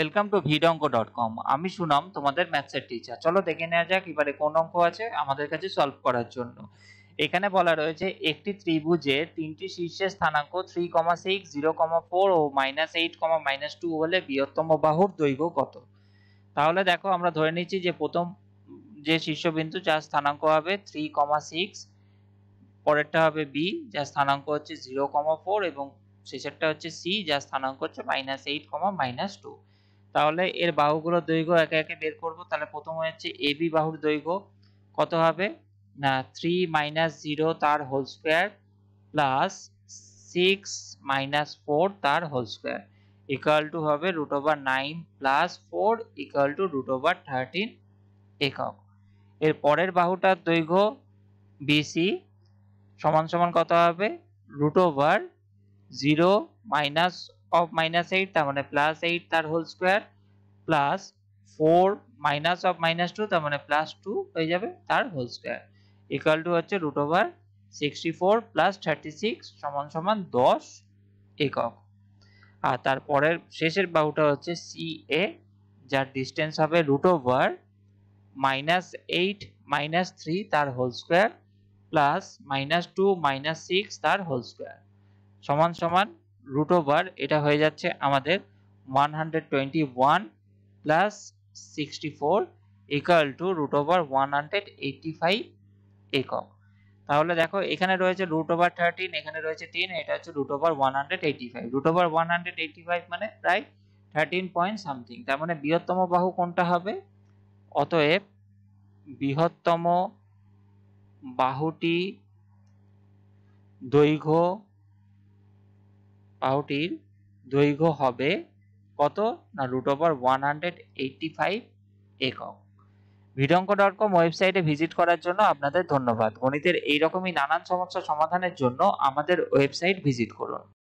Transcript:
welcome to ভিডঙ্ক dot com আমি সুনাম তোমাদের ম্যাথসের টিচার চলো দেখে নেওয়া যাক এবারে কোন অঙ্ক আছে আমাদের কাছে সলভ করার জন্য এখানে বলা রয়েছে একটি ত্রিভুজের তিনটি শীর্ষের স্থানাঙ্ক three comma six zero comma four ও minus eight comma minus two হলে বৃহত্তম বাহুর দৈর্ঘ্য কত তাহলে দেখো আমরা ধরে নিচ্ছি যে প্রথম যে শীর্ষবিন্দু যার স্থানাঙ্ক হবে থ্রি কমা সিক্স পরেরটা হবে বি যার স্থানাঙ্ক হচ্ছে জিরো কমা ফোর এবং শেষেরটা হচ্ছে সি যার স্থানাঙ্ক হচ্ছে minus eight comma minus two তাহলে এর বাহুগুলোর দৈর্ঘ্য একে একে বের করব তাহলে প্রথম হচ্ছে এবি বাহুর দৈর্ঘ্য কত হবে না থ্রি মাইনাস জিরো তার whole square plus six minus four তার হোল স্কোয়ার ইকুয়াল টু হবে root over nine plus four equal to root over thirteen একক এর পরের বাহুটার দৈর্ঘ্য বিসি সমান সমান কত হবে root over zero minus of minus eight তার মানে প্লাস এইট তার whole square plus four minus of minus two তার মানে প্লাস টু হয়ে যাবে তার হোল স্কোয়ার ইকুয়াল টু হচ্ছে root over sixty four plus thirty six সমান সমান দশ একক আর তারপরের শেষের বাহুটা হচ্ছে সি এ যার ডিস্টেন্স হবে root over minus eight minus three তার whole square plus minus two minus six তার হোল স্কোয়ার সমান সমান রুট ওভার এটা হয়ে যাচ্ছে আমাদের one hundred twenty one plus sixty four equal to root over one hundred eighty five একক তাহলে দেখো এখানে রয়েছে রুট ওভার থার্টিন এখানে রয়েছে তিন এটা হচ্ছে root over one hundred eighty five root one hundred eighty five মানে প্রায় থার্টিন পয়েন্ট সামথিং তার মানে বৃহত্তম বাহু কোনটা হবে অতএব বৃহত্তম বাহুটি দৈর্ঘ্য পাউটির দৈর্ঘ্য হবে কত না root over one hundred eighty five একক ভিডঙ্ক ডট কম ওয়েবসাইটে ভিজিট করার জন্য আপনাদের ধন্যবাদ গণিতের এইরকমই নানান সমস্যা সমাধানের জন্য আমাদের ওয়েবসাইট ভিজিট করুন